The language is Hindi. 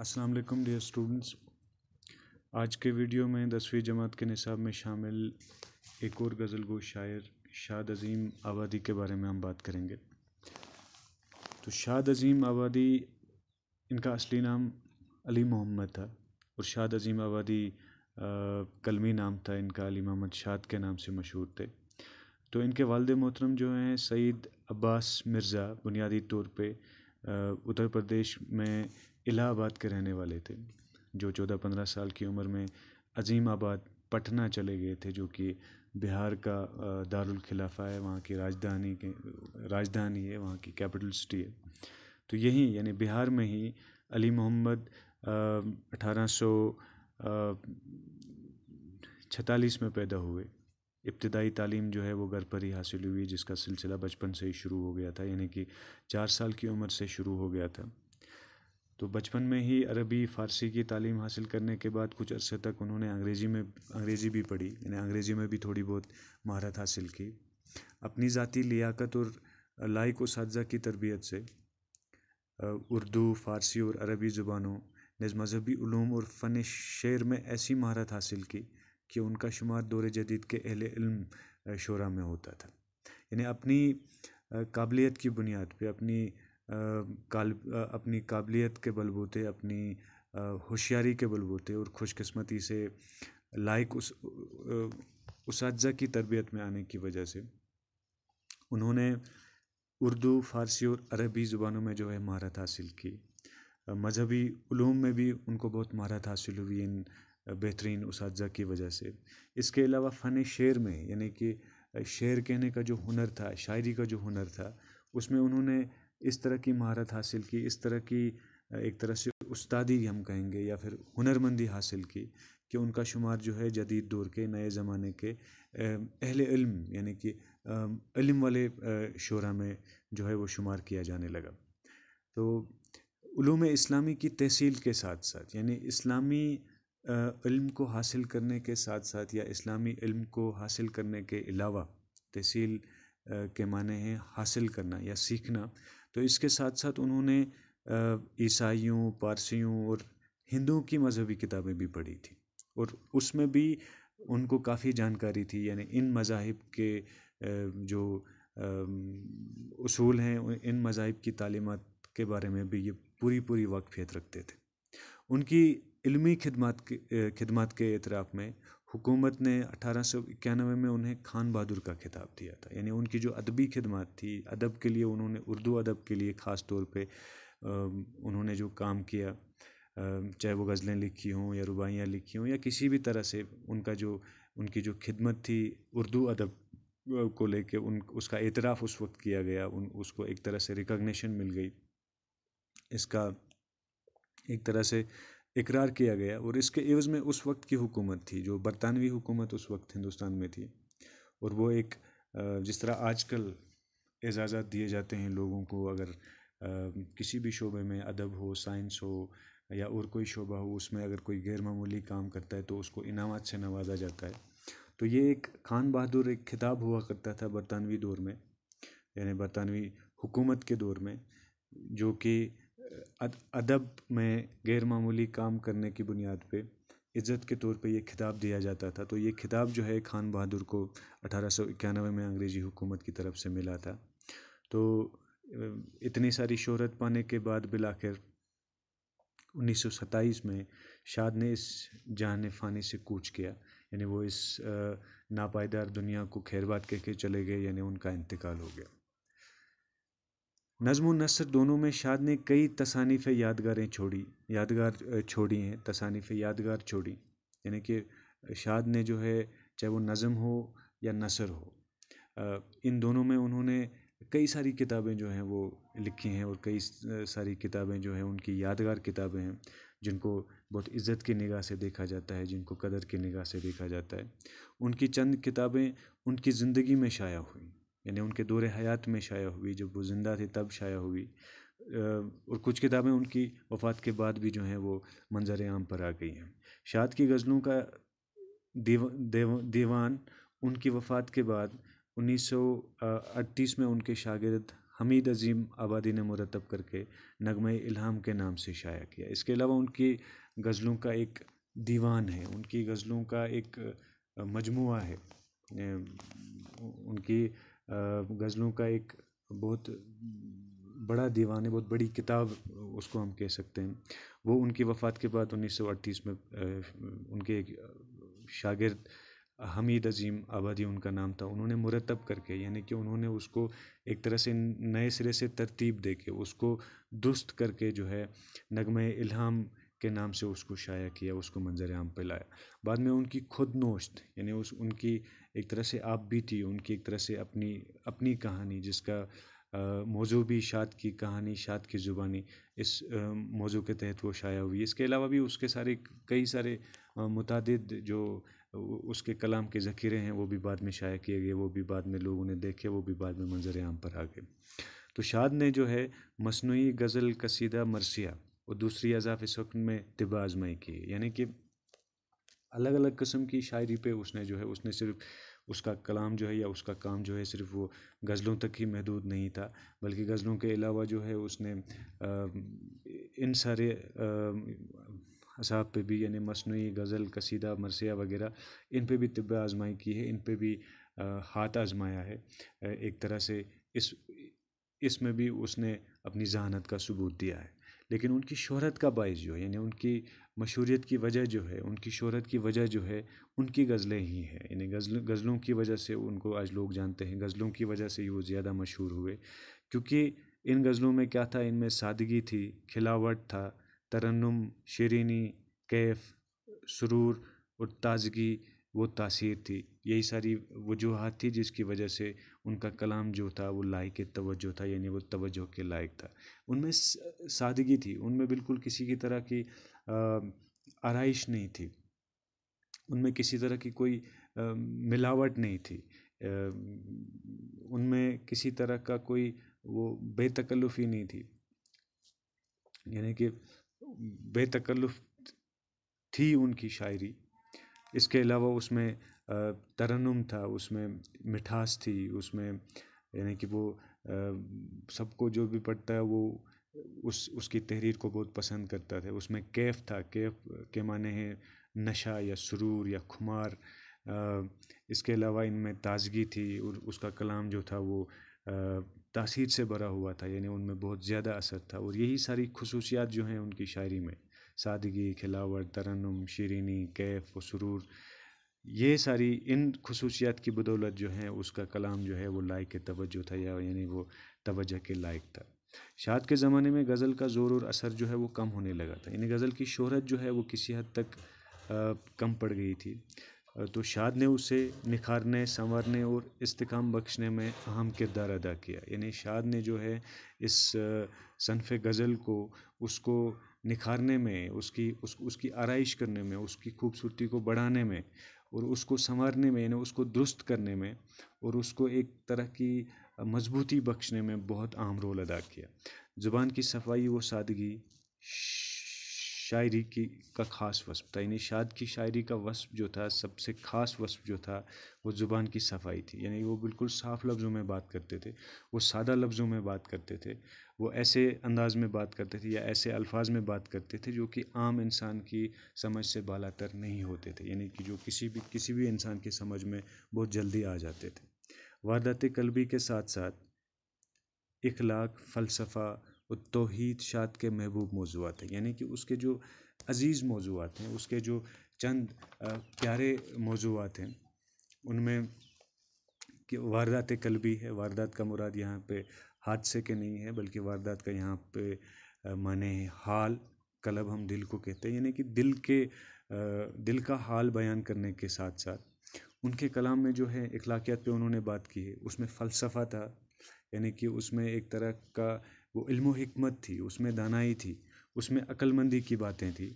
अस्सलाम वालेकुम डियर स्टूडेंट्स आज के वीडियो में दसवीं जमात के निसाब में शामिल एक और गज़ल गो शायर शाद अज़ीम आबादी के बारे में हम बात करेंगे तो शाद अज़ीम आबादी इनका असली नाम अली मोहम्मद था और शाद अज़ीम आबादी कलमी नाम था इनका अली मोहम्मद शाद के नाम से मशहूर थे तो इनके वालद मोहतरम जो हैं सईद अब्बास मिर्ज़ा बुनियादी तौर पर उत्तर प्रदेश में इलाहाबाद के रहने वाले थे जो चौदह पंद्रह साल की उम्र में अज़ीमाबाद पटना चले गए थे जो कि बिहार का दारुल खिलाफ़ा है वहाँ की राजधानी के राजधानी है वहाँ की कैपिटल सिटी है तो यहीं यानी बिहार में ही अली मोहम्मद अठारह सौ छतालीस में पैदा हुए इब्तदाई तालीम जो है वो घर पर ही हासिल हुई जिसका सिलसिला बचपन से ही शुरू हो गया था यानी कि चार साल की उम्र से शुरू हो गया था तो बचपन में ही अरबी फ़ारसी की तालीम हासिल करने के बाद कुछ अरसे तक उन्होंने अंग्रेज़ी में अंग्रेज़ी भी पढ़ी यानी अंग्रेज़ी में भी थोड़ी बहुत महारत हासिल की अपनी ज़ाती लियाकत और लाइक उस की तरबियत से उर्दू फ़ारसी और अरबी ज़ुबानों ने मजहबी ूम और फ़न शेर में ऐसी महारत हासिल की कि उनका शुमार दौरे जदीद के अहल इल्म शोरा में होता था यानी अपनी काबिलियत की बुनियाद पर अपनी काल अपनी काबिलियत के बलबूते अपनी होशियारी के बलबूते और ख़ुशकस्मती से लायक उस उसाजा की तरबियत में आने की वजह से उन्होंने उर्दू फ़ारसी और अरबी ज़ुबानों में जो है महारत हासिल की मजहबी ूम में भी उनको बहुत महारत हासिल हुई इन बेहतरीन उस की वजह से इसके अलावा फ़न शेर में यानी कि शेर कहने का जो हुनर था शायरी का जो हुनर था उसमें उन्होंने इस तरह की महारत हासिल की इस तरह की एक तरह से उस्तादी हम कहेंगे या फिर हुनरमंदी हासिल की कि उनका शुमार जो है जदीद दौर के नए ज़माने के अहल इल्म यानी कि इल्म वाले शोरा में जो है वो शुमार किया जाने लगा तो उलूम इस्लामी की तहसील के साथ साथ यानी इस्लामी इल्म को हासिल करने के साथ साथ या इस्लामी इल्म को हासिल करने के अलावा तहसील के माने हैं हासिल करना या सीखना तो इसके साथ साथ उन्होंने ईसाइयों पारसियों और हिंदुओं की मज़हबी किताबें भी पढ़ी थी और उसमें भी उनको काफ़ी जानकारी थी यानी इन मज़ाहिब के जो असूल हैं इन मज़ाहिब की तालीमत के बारे में भी ये पूरी पूरी वाकफियत रखते थे उनकी इल्मी खिदमत के खिदमत के अतराफ़ में हुकूमत ने अठारह सौ इक्यानवे में उन्हें खान बहादुर का खिताब दिया था यानी उनकी जो अदबी खिदमत थी अदब के लिए उन्होंने उर्दू अदब के लिए ख़ास तौर पे उन्होंने जो काम किया चाहे वो गज़लें लिखी हों या रुबाइयाँ लिखी हों या किसी भी तरह से उनका जो उनकी जो खिदमत थी उर्दू अदब को लेके उन उसका एतराफ़ उस वक्त किया गया उन उसको एक तरह से रिकॉग्निशन मिल गई इसका एक तरह से इकरार किया गया और इसके एवज़ में उस वक्त की हुकूमत थी जो बरतानवी हुकूमत उस वक्त हिंदुस्तान में थी और वो एक जिस तरह आजकल एजाजा दिए जाते हैं लोगों को अगर किसी भी शोबे में अदब हो साइंस हो या और कोई शोबा हो उसमें अगर कोई गैर मामूली काम करता है तो उसको इनामत से नवाजा जाता है तो ये एक खान बहादुर एक खिताब हुआ करता था बरतानवी दौर में यानी बरतानवी हुकूमत के दौर में जो कि अदब में गैरमूली काम करने की बुनियाद पर इज़्ज़त के तौर पे यह खिताब दिया जाता था तो ये खिताब जो है ख़ान बहादुर को अठारह सौ इक्यानवे में अंग्रेज़ी हुकूमत की तरफ से मिला था तो इतनी सारी शोहरत पाने के बाद बिल आख़िर उन्नीस सौ सत्ताईस में शाद ने इस जान फ़ानी से कूच किया यानी वो इस नापायदार दुनिया को खैरबाद कह के चले गए यानी उनका इंतकाल हो गया नजम नसर दोनों में शाद ने कई तसानीफ यादगारें छोड़ी यादगार छोड़ी हैं तसानीफ यादगार छोड़ी यानी कि शाद ने जो है चाहे वो नज़म हो या नसर हो इन दोनों में उन्होंने कई सारी किताबें जो हैं वो लिखी हैं और कई सारी किताबें जो हैं उनकी यादगार किताबें हैं जिनको बहुत इज़्ज़त की निगाह से देखा जाता है जिनको कदर की निगाह से देखा जाता है उनकी चंद किताबें उनकी ज़िंदगी में शाया हुई यानी उनके दौरे हयात में शाया हुई जब वो ज़िंदा थे तब शाया हुई और कुछ किताबें उनकी वफ़ात के बाद भी जो हैं वो मंज़र आम पर आ गई हैं शाद की गज़लों का देव, दीवान उनकी वफ़ात के बाद 1938 में उनके शागिर्द हमीद अजीम आबादी ने मुरतब करके नगम इल्हाम के नाम से शाया किया इसके अलावा उनकी गज़लों का एक दीवान है उनकी गज़लों का एक मजमू है उनकी गज़लों का एक बहुत बड़ा दीवान है बहुत बड़ी किताब उसको हम कह सकते हैं वो उनकी वफ़ात के बाद उन्नीस सौ अड़तीस में उनके एक शागिर्द हमीद अज़ीम आबादी उनका नाम था उन्होंने मुरतब करके यानी कि उन्होंने उसको एक तरह से नए सिरे से तरतीब दे के उसको दुरुस्त करके जो है नगम इल्हाम के नाम से उसको शाया किया उसको मंज़र आम पे लाया बाद में उनकी खुदनोश्त यानी उस उनकी एक तरह से आप भी थी उनकी एक तरह से अपनी अपनी कहानी जिसका मौजू भी शाद की कहानी शाद की ज़ुबानी इस मौजू के तहत वो शाया हुई इसके अलावा भी उसके सारे कई सारे मुतद जो उसके कलाम के ज़ख़ीरे हैं वो भी बाद में शाया किए गए वो भी बाद में लोगों ने देखे वो भी बाद में मंजर आम पर आ गए तो शाद ने जो है मसनू गज़ल कसीदा मरसिया और दूसरी अजाफ इस वक्त में तिबा आजमाई की यानी कि अलग अलग किस्म की शायरी पे उसने जो है उसने सिर्फ उसका कलाम जो है या उसका काम जो है सिर्फ वो गज़लों तक ही महदूद नहीं था बल्कि गज़लों के अलावा जो है उसने इन सारे असाब पे भी यानी मसनू गज़ल कसीदा मरसिया वगैरह इन पे भी तब आजमाई की है इन पे भी हाथ आजमाया है एक तरह से इस इसमें भी उसने अपनी जहानत का सबूत दिया है लेकिन उनकी शोहरत का बायस जो है यानी उनकी मशहूरीत की वजह जो है उनकी शोहरत की वजह जो है उनकी गज़लें ही हैं यानी गज़ल गज़लों की वजह से उनको आज लोग जानते हैं गज़लों की वजह से ही वो ज़्यादा मशहूर हुए क्योंकि इन गज़लों में क्या था इनमें सादगी थी खिलावट था तरन्नुम शरीनी कैफ सुरूर और ताज़गी वो तासीर थी यही सारी वजूहत थी जिसकी वजह से उनका कलाम जो था वो लायक तवज्जो था यानी वो तवज्जो के लायक था उनमें सादगी थी उनमें बिल्कुल किसी की तरह की आरइश नहीं थी उनमें किसी तरह की कोई मिलावट नहीं थी उनमें किसी तरह का कोई वो बेतकल्लुफ़ी नहीं थी यानी कि बेतकल्लुफ़ थी उनकी शायरी इसके अलावा उसमें तरन्नुम था उसमें मिठास थी उसमें यानी कि वो सबको जो भी पढ़ता है वो उस उसकी तहरीर को बहुत पसंद करता था उसमें कैफ था कैफ के माने हैं नशा या सुरूर या खुमार इसके अलावा इनमें ताजगी थी और उसका कलाम जो था वो तासीर से भरा हुआ था यानी उनमें बहुत ज़्यादा असर था और यही सारी खसूसियात जो हैं उनकी शायरी में सादगी खिलावट तरन्नुम शीरीनी कैफ़ व सुरूर ये सारी इन खसूसियात की बदौलत जो हैं उसका कलाम जो है वो लायक तवज्जो था या यानी वो तवज्जो के लायक था शाद के ज़माने में गज़ल का ज़ोर और असर जो है वो कम होने लगा था यानी गज़ल की शोहरत जो है वो किसी हद तक आ, कम पड़ गई थी तो शाद ने उसे निखारने संवारने और इस्तकाम बख्शने में अहम किरदार अदा किया यानी शाद ने जो है इस सनफ़ गज़ल को उसको निखारने में उसकी उस उसकी आरइश करने में उसकी खूबसूरती को बढ़ाने में और उसको संवारने में यानी उसको दुरुस्त करने में और उसको एक तरह की मजबूती बख्शने में बहुत अहम रोल अदा किया ज़ुबान की सफाई व सादगी शायरी की का ख़ास वस्फ था यानी शाद की शायरी का वस्फ जो था सबसे ख़ास वस्फ जो था वो ज़ुबान की सफाई थी यानी वो बिल्कुल साफ़ लफ्ज़ों में बात करते थे वो सादा लफ्ज़ों में बात करते थे वो ऐसे अंदाज में बात करते थे या ऐसे अल्फाज में बात करते थे जो कि आम इंसान की समझ से बालातर नहीं होते थे यानी कि जो किसी भी किसी भी इंसान की समझ में बहुत जल्दी आ जाते थे वारदात कलबी के साथ साथ इखलाक फ़लसफ़ा और तोहद शाद के महबूब मौजूद हैं यानी कि उसके जो अज़ीज़ मौजूद हैं उसके जो चंद प्यारे मौजूद हैं उनमें वारदात कलबी है वारदात का मुराद यहाँ पे हादसे के नहीं है बल्कि वारदात का यहाँ पे माने हाल कलब हम दिल को कहते हैं यानी कि दिल के दिल का हाल बयान करने के साथ साथ उनके कलाम में जो है अखलाकियात पे उन्होंने बात की है उसमें फ़लसफ़ा था यानी कि उसमें एक तरह का वो इल्म हिकमत थी उसमें दानाई थी उसमें अक्लमंदी की बातें थी